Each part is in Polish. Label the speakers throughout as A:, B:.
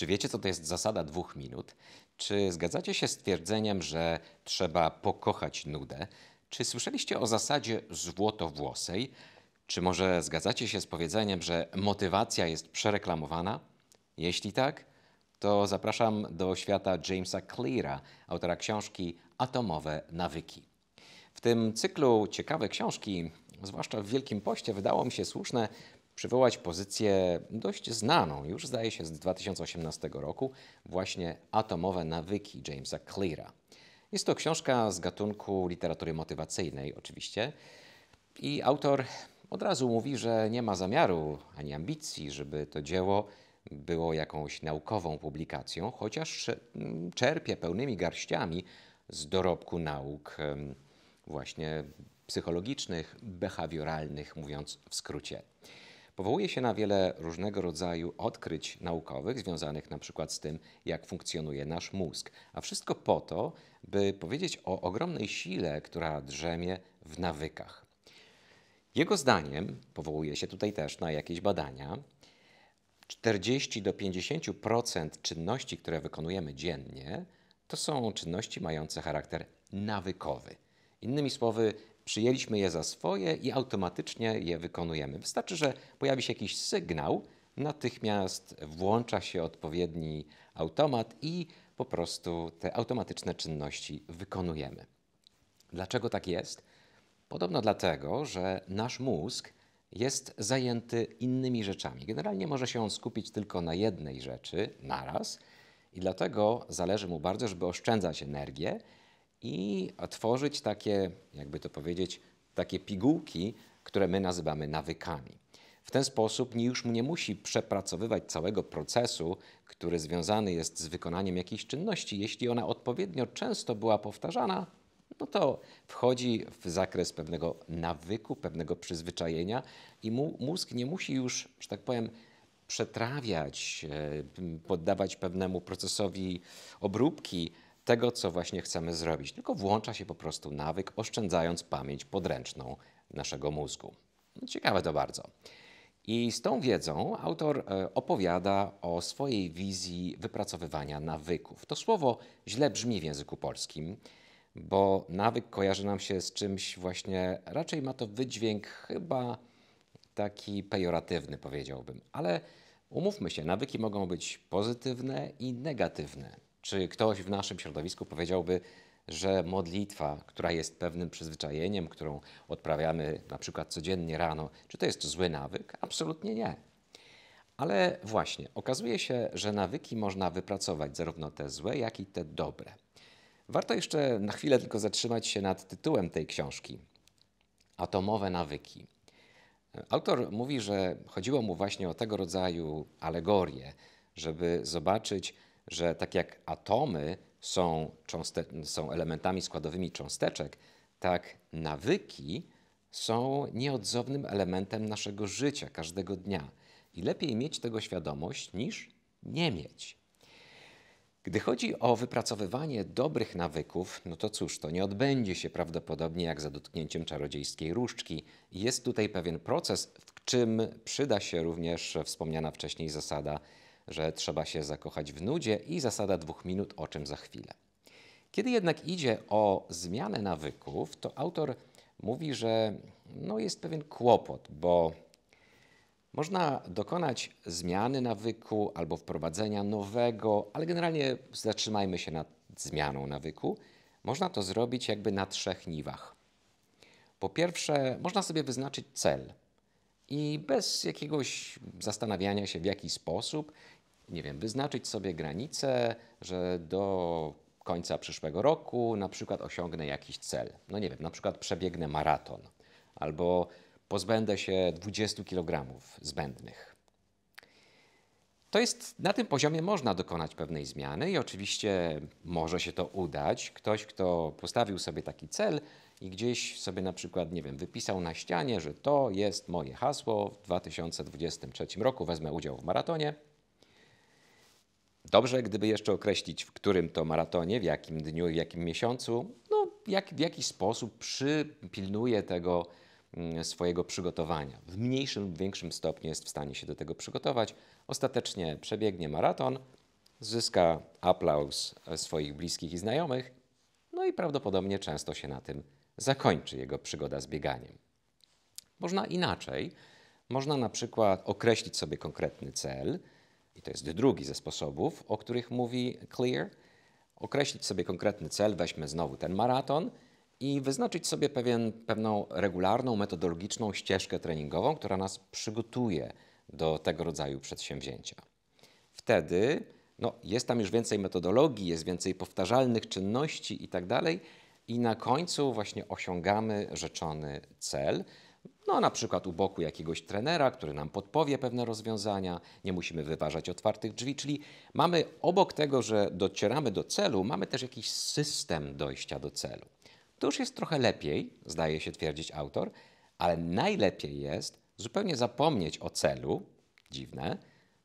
A: Czy wiecie, co to jest zasada dwóch minut? Czy zgadzacie się z twierdzeniem, że trzeba pokochać nudę? Czy słyszeliście o zasadzie złotowłosej? Czy może zgadzacie się z powiedzeniem, że motywacja jest przereklamowana? Jeśli tak, to zapraszam do świata Jamesa Cleara, autora książki Atomowe nawyki. W tym cyklu ciekawe książki, zwłaszcza w Wielkim Poście, wydało mi się słuszne przywołać pozycję dość znaną, już zdaje się z 2018 roku, właśnie Atomowe nawyki Jamesa Cleara. Jest to książka z gatunku literatury motywacyjnej, oczywiście, i autor od razu mówi, że nie ma zamiaru ani ambicji, żeby to dzieło było jakąś naukową publikacją, chociaż mm, czerpie pełnymi garściami z dorobku nauk właśnie psychologicznych, behawioralnych, mówiąc w skrócie. Powołuje się na wiele różnego rodzaju odkryć naukowych związanych na przykład z tym, jak funkcjonuje nasz mózg, a wszystko po to, by powiedzieć o ogromnej sile, która drzemie w nawykach. Jego zdaniem, powołuje się tutaj też na jakieś badania, 40 do 50% czynności, które wykonujemy dziennie, to są czynności mające charakter nawykowy. Innymi słowy, przyjęliśmy je za swoje i automatycznie je wykonujemy. Wystarczy, że pojawi się jakiś sygnał, natychmiast włącza się odpowiedni automat i po prostu te automatyczne czynności wykonujemy. Dlaczego tak jest? Podobno dlatego, że nasz mózg jest zajęty innymi rzeczami. Generalnie może się on skupić tylko na jednej rzeczy naraz i dlatego zależy mu bardzo, żeby oszczędzać energię i tworzyć takie, jakby to powiedzieć, takie pigułki, które my nazywamy nawykami. W ten sposób już nie musi przepracowywać całego procesu, który związany jest z wykonaniem jakiejś czynności. Jeśli ona odpowiednio często była powtarzana, no to wchodzi w zakres pewnego nawyku, pewnego przyzwyczajenia i mu, mózg nie musi już, że tak powiem, przetrawiać, e, poddawać pewnemu procesowi obróbki, tego, co właśnie chcemy zrobić, tylko włącza się po prostu nawyk, oszczędzając pamięć podręczną naszego mózgu. Ciekawe to bardzo. I z tą wiedzą autor e, opowiada o swojej wizji wypracowywania nawyków. To słowo źle brzmi w języku polskim, bo nawyk kojarzy nam się z czymś właśnie, raczej ma to wydźwięk chyba taki pejoratywny, powiedziałbym. Ale umówmy się, nawyki mogą być pozytywne i negatywne. Czy ktoś w naszym środowisku powiedziałby, że modlitwa, która jest pewnym przyzwyczajeniem, którą odprawiamy na przykład codziennie rano, czy to jest zły nawyk? Absolutnie nie. Ale właśnie, okazuje się, że nawyki można wypracować, zarówno te złe, jak i te dobre. Warto jeszcze na chwilę tylko zatrzymać się nad tytułem tej książki: Atomowe nawyki. Autor mówi, że chodziło mu właśnie o tego rodzaju alegorię, żeby zobaczyć, że tak jak atomy są, cząste- są elementami składowymi cząsteczek, tak nawyki są nieodzownym elementem naszego życia każdego dnia. I lepiej mieć tego świadomość niż nie mieć. Gdy chodzi o wypracowywanie dobrych nawyków, no to cóż, to nie odbędzie się prawdopodobnie jak za dotknięciem czarodziejskiej różdżki. Jest tutaj pewien proces, w czym przyda się również wspomniana wcześniej zasada że trzeba się zakochać w nudzie i zasada dwóch minut, o czym za chwilę. Kiedy jednak idzie o zmianę nawyków, to autor mówi, że no jest pewien kłopot, bo można dokonać zmiany nawyku albo wprowadzenia nowego, ale generalnie zatrzymajmy się nad zmianą nawyku. Można to zrobić jakby na trzech niwach. Po pierwsze, można sobie wyznaczyć cel i bez jakiegoś zastanawiania się w jaki sposób nie wiem, wyznaczyć sobie granicę, że do końca przyszłego roku na przykład osiągnę jakiś cel. No nie wiem, na przykład przebiegnę maraton albo pozbędę się 20 kg zbędnych. To jest, na tym poziomie można dokonać pewnej zmiany i oczywiście może się to udać. Ktoś, kto postawił sobie taki cel i gdzieś sobie na przykład, nie wiem, wypisał na ścianie, że to jest moje hasło, w 2023 roku wezmę udział w maratonie, Dobrze, gdyby jeszcze określić, w którym to maratonie, w jakim dniu i w jakim miesiącu, no, jak, w jaki sposób przypilnuje tego mm, swojego przygotowania. W mniejszym, większym stopniu jest w stanie się do tego przygotować. Ostatecznie przebiegnie maraton, zyska aplauz e, swoich bliskich i znajomych, no i prawdopodobnie często się na tym zakończy jego przygoda z bieganiem. Można inaczej. Można na przykład określić sobie konkretny cel, i to jest drugi ze sposobów, o których mówi Clear, określić sobie konkretny cel, weźmy znowu ten maraton i wyznaczyć sobie pewien, pewną regularną, metodologiczną ścieżkę treningową, która nas przygotuje do tego rodzaju przedsięwzięcia. Wtedy no, jest tam już więcej metodologii, jest więcej powtarzalnych czynności itd. Tak I na końcu właśnie osiągamy rzeczony cel. No, na przykład u boku jakiegoś trenera, który nam podpowie pewne rozwiązania, nie musimy wyważać otwartych drzwi, czyli mamy obok tego, że docieramy do celu, mamy też jakiś system dojścia do celu. To już jest trochę lepiej, zdaje się twierdzić autor, ale najlepiej jest zupełnie zapomnieć o celu, dziwne,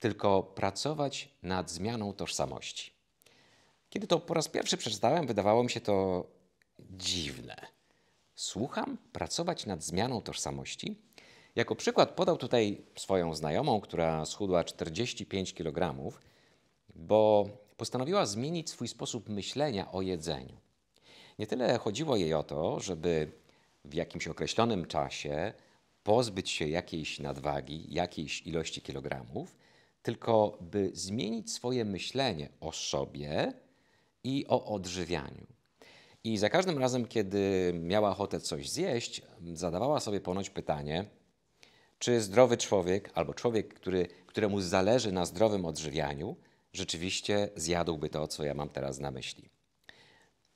A: tylko pracować nad zmianą tożsamości. Kiedy to po raz pierwszy przeczytałem, wydawało mi się to dziwne. Słucham, pracować nad zmianą tożsamości? Jako przykład podał tutaj swoją znajomą, która schudła 45 kg, bo postanowiła zmienić swój sposób myślenia o jedzeniu. Nie tyle chodziło jej o to, żeby w jakimś określonym czasie pozbyć się jakiejś nadwagi, jakiejś ilości kilogramów, tylko by zmienić swoje myślenie o sobie i o odżywianiu. I za każdym razem, kiedy miała ochotę coś zjeść, zadawała sobie ponoć pytanie, czy zdrowy człowiek albo człowiek, który, któremu zależy na zdrowym odżywianiu, rzeczywiście zjadłby to, co ja mam teraz na myśli.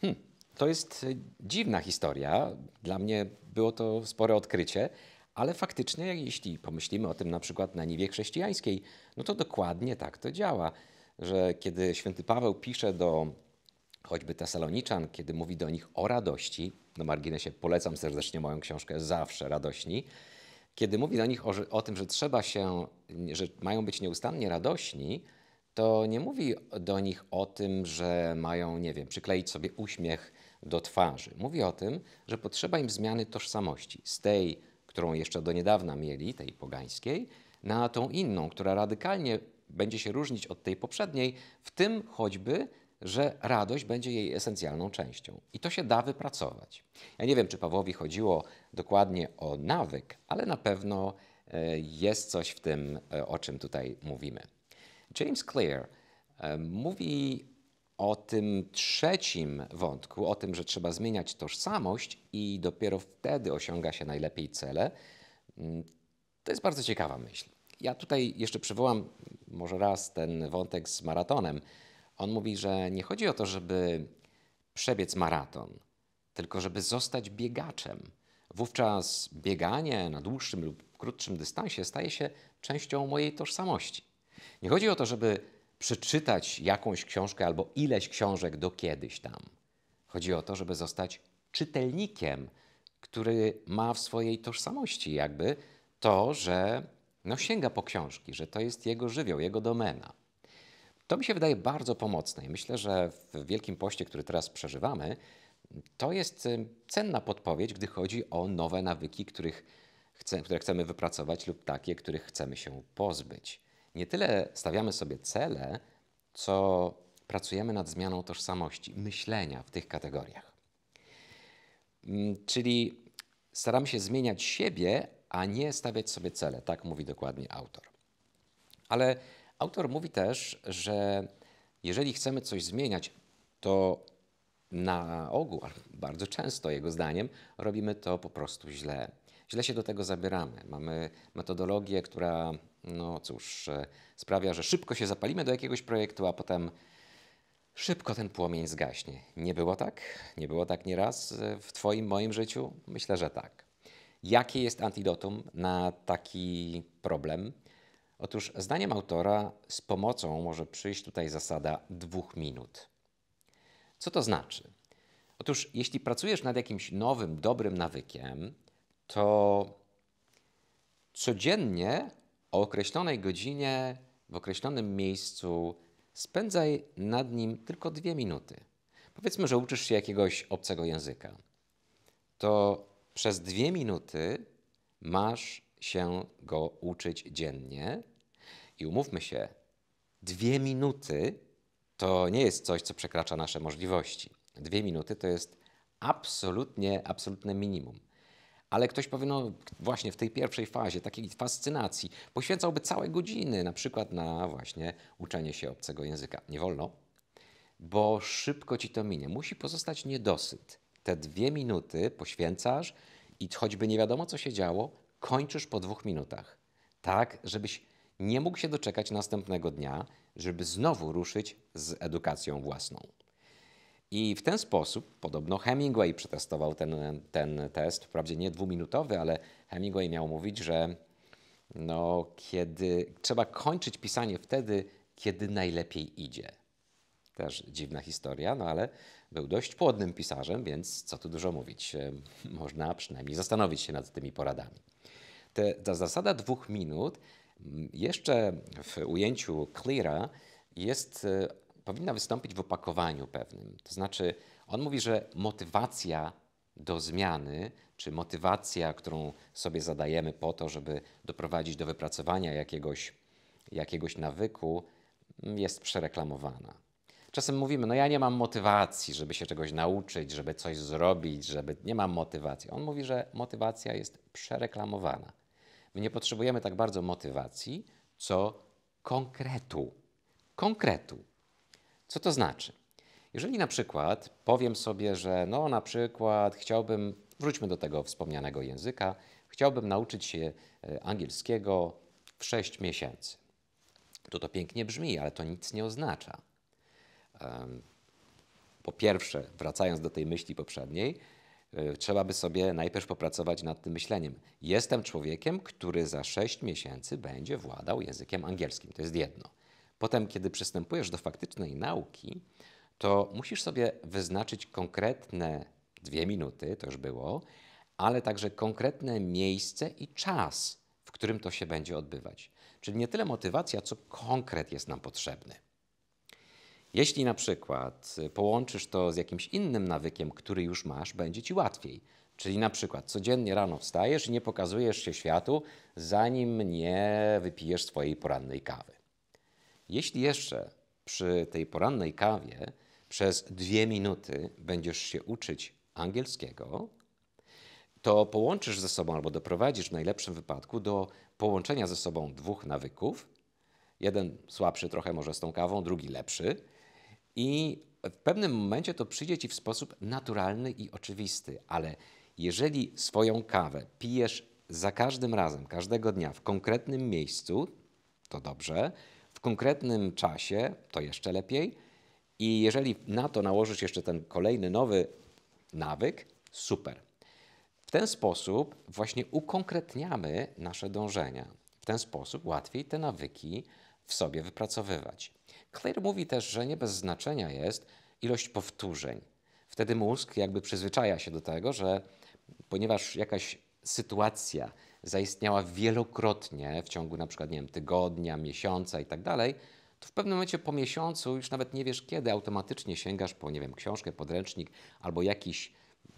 A: Hmm, to jest dziwna historia. Dla mnie było to spore odkrycie, ale faktycznie, jeśli pomyślimy o tym na przykład na niwie chrześcijańskiej, no to dokładnie tak to działa, że kiedy święty Paweł pisze do choćby Tesaloniczan, kiedy mówi do nich o radości, na marginesie polecam serdecznie moją książkę Zawsze Radośni, kiedy mówi do nich o, o tym, że trzeba się, że mają być nieustannie radośni, to nie mówi do nich o tym, że mają, nie wiem, przykleić sobie uśmiech do twarzy. Mówi o tym, że potrzeba im zmiany tożsamości z tej, którą jeszcze do niedawna mieli, tej pogańskiej, na tą inną, która radykalnie będzie się różnić od tej poprzedniej, w tym choćby, że radość będzie jej esencjalną częścią. I to się da wypracować. Ja nie wiem, czy Pawłowi chodziło dokładnie o nawyk, ale na pewno e, jest coś w tym, e, o czym tutaj mówimy. James Clear e, mówi o tym trzecim wątku, o tym, że trzeba zmieniać tożsamość i dopiero wtedy osiąga się najlepiej cele. Mm, to jest bardzo ciekawa myśl. Ja tutaj jeszcze przywołam może raz ten wątek z maratonem, on mówi, że nie chodzi o to, żeby przebiec maraton, tylko żeby zostać biegaczem. Wówczas bieganie na dłuższym lub krótszym dystansie staje się częścią mojej tożsamości. Nie chodzi o to, żeby przeczytać jakąś książkę albo ileś książek do kiedyś tam. Chodzi o to, żeby zostać czytelnikiem, który ma w swojej tożsamości jakby to, że no sięga po książki, że to jest jego żywioł, jego domena. To mi się wydaje bardzo pomocne i myślę, że w Wielkim Poście, który teraz przeżywamy, to jest y, cenna podpowiedź, gdy chodzi o nowe nawyki, których chce, które chcemy wypracować lub takie, których chcemy się pozbyć. Nie tyle stawiamy sobie cele, co pracujemy nad zmianą tożsamości, myślenia w tych kategoriach. Mm, czyli staramy się zmieniać siebie, a nie stawiać sobie cele, tak mówi dokładnie autor. Ale Autor mówi też, że jeżeli chcemy coś zmieniać, to na ogół, bardzo często jego zdaniem, robimy to po prostu źle. Źle się do tego zabieramy. Mamy metodologię, która, no cóż, e, sprawia, że szybko się zapalimy do jakiegoś projektu, a potem szybko ten płomień zgaśnie. Nie było tak? Nie było tak nieraz e, w Twoim, moim życiu? Myślę, że tak. Jakie jest antidotum na taki problem? Otóż, zdaniem autora, z pomocą może przyjść tutaj zasada dwóch minut. Co to znaczy? Otóż, jeśli pracujesz nad jakimś nowym, dobrym nawykiem, to codziennie o określonej godzinie, w określonym miejscu spędzaj nad nim tylko dwie minuty. Powiedzmy, że uczysz się jakiegoś obcego języka. To przez dwie minuty masz się go uczyć dziennie. I umówmy się, dwie minuty to nie jest coś, co przekracza nasze możliwości. Dwie minuty to jest absolutnie, absolutne minimum. Ale ktoś powie, no właśnie w tej pierwszej fazie takiej fascynacji poświęcałby całe godziny na przykład na właśnie uczenie się obcego języka. Nie wolno, bo szybko ci to minie. Musi pozostać niedosyt. Te dwie minuty poświęcasz i choćby nie wiadomo co się działo, kończysz po dwóch minutach. Tak, żebyś nie mógł się doczekać następnego dnia, żeby znowu ruszyć z edukacją własną. I w ten sposób, podobno Hemingway przetestował ten, ten test, wprawdzie nie dwuminutowy, ale Hemingway miał mówić, że no, kiedy trzeba kończyć pisanie wtedy, kiedy najlepiej idzie. Też dziwna historia, no ale był dość płodnym pisarzem, więc co tu dużo mówić. E, można przynajmniej zastanowić się nad tymi poradami te, ta zasada dwóch minut mm, jeszcze w ujęciu Cleara jest, e, powinna wystąpić w opakowaniu pewnym. To znaczy, on mówi, że motywacja do zmiany, czy motywacja, którą sobie zadajemy po to, żeby doprowadzić do wypracowania jakiegoś, jakiegoś nawyku, mm, jest przereklamowana. Czasem mówimy, no ja nie mam motywacji, żeby się czegoś nauczyć, żeby coś zrobić, żeby nie mam motywacji. On mówi, że motywacja jest przereklamowana. My nie potrzebujemy tak bardzo motywacji, co konkretu. Konkretu. Co to znaczy? Jeżeli na przykład powiem sobie, że no na przykład chciałbym, wróćmy do tego wspomnianego języka, chciałbym nauczyć się e, angielskiego w 6 miesięcy. To to pięknie brzmi, ale to nic nie oznacza. Po pierwsze, wracając do tej myśli poprzedniej, E, trzeba by sobie najpierw popracować nad tym myśleniem. Jestem człowiekiem, który za 6 miesięcy będzie władał językiem angielskim. To jest jedno. Potem, kiedy przystępujesz do faktycznej nauki, to musisz sobie wyznaczyć konkretne dwie minuty, to już było, ale także konkretne miejsce i czas, w którym to się będzie odbywać. Czyli nie tyle motywacja, co konkret jest nam potrzebny. Jeśli na przykład y, połączysz to z jakimś innym nawykiem, który już masz, będzie ci łatwiej. Czyli na przykład codziennie rano wstajesz i nie pokazujesz się światu, zanim nie wypijesz swojej porannej kawy. Jeśli jeszcze przy tej porannej kawie przez dwie minuty będziesz się uczyć angielskiego, to połączysz ze sobą albo doprowadzisz w najlepszym wypadku do połączenia ze sobą dwóch nawyków. Jeden słabszy trochę może z tą kawą, drugi lepszy i w pewnym momencie to przyjdzie ci w sposób naturalny i oczywisty, ale jeżeli swoją kawę pijesz za każdym razem, każdego dnia w konkretnym miejscu, to dobrze, w konkretnym czasie, to jeszcze lepiej. I jeżeli na to nałożysz jeszcze ten kolejny nowy nawyk, super. W ten sposób właśnie ukonkretniamy nasze dążenia. W ten sposób łatwiej te nawyki w sobie wypracowywać. Claire mówi też, że nie bez znaczenia jest ilość powtórzeń. Wtedy mózg jakby przyzwyczaja się do tego, że ponieważ jakaś sytuacja zaistniała wielokrotnie w ciągu na przykład nie wiem, tygodnia, miesiąca i tak dalej, to w pewnym momencie po miesiącu, już nawet nie wiesz kiedy, automatycznie sięgasz po, nie wiem, książkę, podręcznik albo jakiś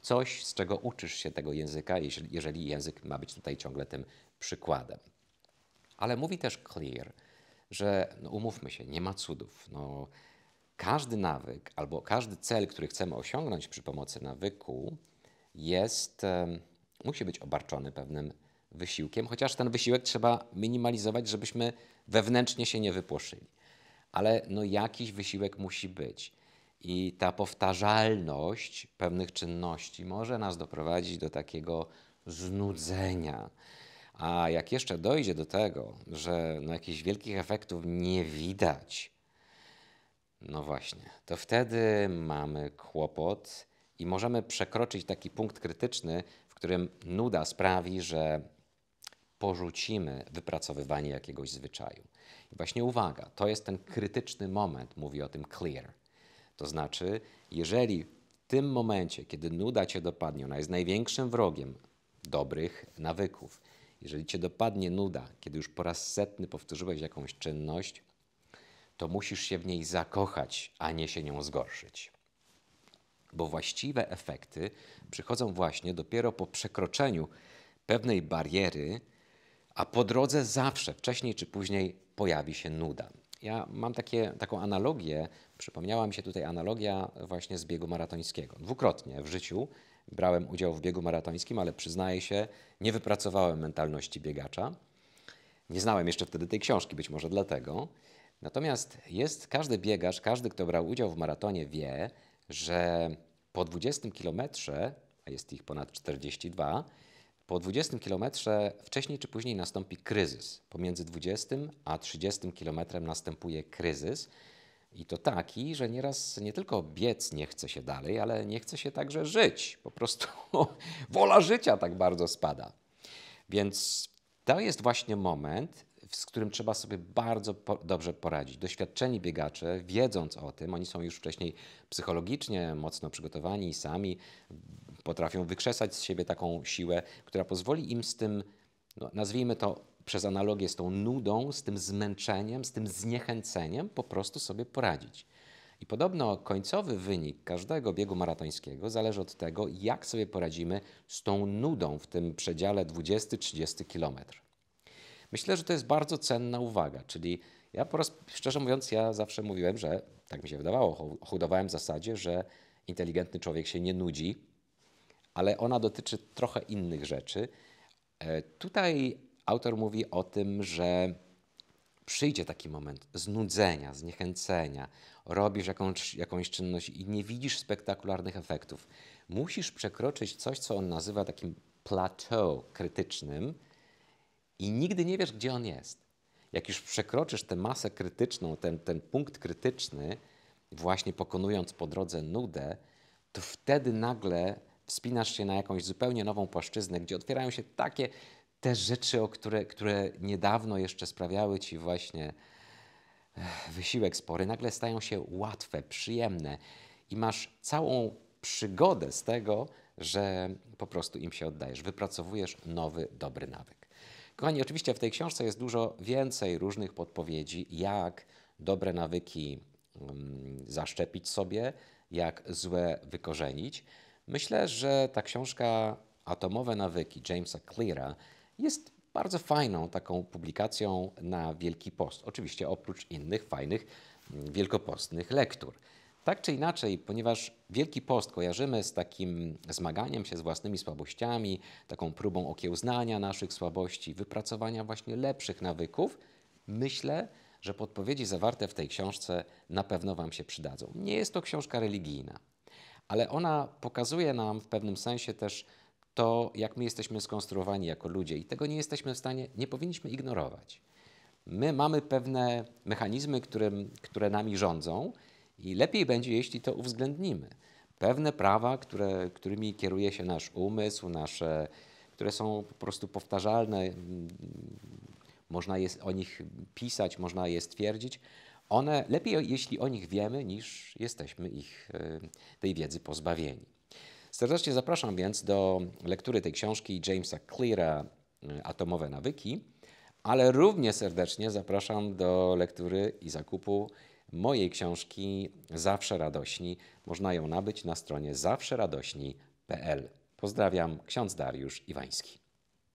A: coś, z czego uczysz się tego języka, jeżeli, jeżeli język ma być tutaj ciągle tym przykładem. Ale mówi też Clear, że no umówmy się, nie ma cudów. No, każdy nawyk albo każdy cel, który chcemy osiągnąć przy pomocy nawyku, jest, musi być obarczony pewnym wysiłkiem, chociaż ten wysiłek trzeba minimalizować, żebyśmy wewnętrznie się nie wypłoszyli. Ale no jakiś wysiłek musi być. I ta powtarzalność pewnych czynności może nas doprowadzić do takiego znudzenia. A jak jeszcze dojdzie do tego, że no jakichś wielkich efektów nie widać, no właśnie, to wtedy mamy kłopot i możemy przekroczyć taki punkt krytyczny, w którym nuda sprawi, że porzucimy wypracowywanie jakiegoś zwyczaju. I właśnie uwaga, to jest ten krytyczny moment, mówi o tym clear. To znaczy, jeżeli w tym momencie, kiedy nuda cię dopadnie, ona jest największym wrogiem dobrych nawyków, jeżeli cię dopadnie nuda, kiedy już po raz setny powtórzyłeś jakąś czynność, to musisz się w niej zakochać, a nie się nią zgorszyć. Bo właściwe efekty przychodzą właśnie dopiero po przekroczeniu pewnej bariery, a po drodze zawsze, wcześniej czy później, pojawi się nuda. Ja mam takie, taką analogię, przypomniała mi się tutaj analogia właśnie z biegu maratońskiego. Dwukrotnie w życiu brałem udział w biegu maratońskim, ale przyznaję się, nie wypracowałem mentalności biegacza. Nie znałem jeszcze wtedy tej książki, być może dlatego. Natomiast jest każdy biegacz, każdy, kto brał udział w maratonie, wie, że po 20 kilometrze, a jest ich ponad 42, po 20 kilometrze wcześniej czy później nastąpi kryzys. Pomiędzy 20 a 30 kilometrem następuje kryzys i to taki, że nieraz nie tylko biec nie chce się dalej, ale nie chce się także żyć. Po prostu wola życia tak bardzo spada. Więc to jest właśnie moment, z którym trzeba sobie bardzo po dobrze poradzić. Doświadczeni biegacze, wiedząc o tym, oni są już wcześniej psychologicznie mocno przygotowani i sami potrafią wykrzesać z siebie taką siłę, która pozwoli im z tym, no, nazwijmy to, przez analogię z tą nudą, z tym zmęczeniem, z tym zniechęceniem po prostu sobie poradzić. I podobno końcowy wynik każdego biegu maratońskiego zależy od tego, jak sobie poradzimy z tą nudą w tym przedziale 20-30 km. Myślę, że to jest bardzo cenna uwaga, czyli ja po raz, szczerze mówiąc, ja zawsze mówiłem, że tak mi się wydawało, hudowałem w zasadzie, że inteligentny człowiek się nie nudzi, ale ona dotyczy trochę innych rzeczy. E, tutaj Autor mówi o tym, że przyjdzie taki moment znudzenia, zniechęcenia, robisz jakąś, jakąś czynność i nie widzisz spektakularnych efektów. Musisz przekroczyć coś, co on nazywa takim plateau krytycznym i nigdy nie wiesz, gdzie on jest. Jak już przekroczysz tę masę krytyczną, ten, ten punkt krytyczny, właśnie pokonując po drodze nudę, to wtedy nagle wspinasz się na jakąś zupełnie nową płaszczyznę, gdzie otwierają się takie te rzeczy, o które, które niedawno jeszcze sprawiały ci właśnie eh, wysiłek spory, nagle stają się łatwe, przyjemne i masz całą przygodę z tego, że po prostu im się oddajesz, wypracowujesz nowy, dobry nawyk. Kochani, oczywiście w tej książce jest dużo więcej różnych podpowiedzi, jak dobre nawyki um, zaszczepić sobie, jak złe wykorzenić. Myślę, że ta książka Atomowe nawyki Jamesa Cleara jest bardzo fajną taką publikacją na Wielki Post. Oczywiście oprócz innych fajnych mm, wielkopostnych lektur. Tak czy inaczej, ponieważ Wielki Post kojarzymy z takim zmaganiem się z własnymi słabościami, taką próbą okiełznania naszych słabości, wypracowania właśnie lepszych nawyków, myślę, że podpowiedzi zawarte w tej książce na pewno Wam się przydadzą. Nie jest to książka religijna, ale ona pokazuje nam w pewnym sensie też to, jak my jesteśmy skonstruowani jako ludzie i tego nie jesteśmy w stanie, nie powinniśmy ignorować. My mamy pewne mechanizmy, które, które nami rządzą i lepiej będzie, jeśli to uwzględnimy. Pewne prawa, które, którymi kieruje się nasz umysł, nasze, które są po prostu powtarzalne, mm, można je o nich pisać, można je stwierdzić, one lepiej, jeśli o nich wiemy, niż jesteśmy ich, y, tej wiedzy pozbawieni. Serdecznie zapraszam więc do lektury tej książki Jamesa Cleara y, Atomowe nawyki, ale równie serdecznie zapraszam do lektury i zakupu mojej książki Zawsze Radośni. Można ją nabyć na stronie zawszeradośni.pl. Pozdrawiam, ksiądz Dariusz Iwański.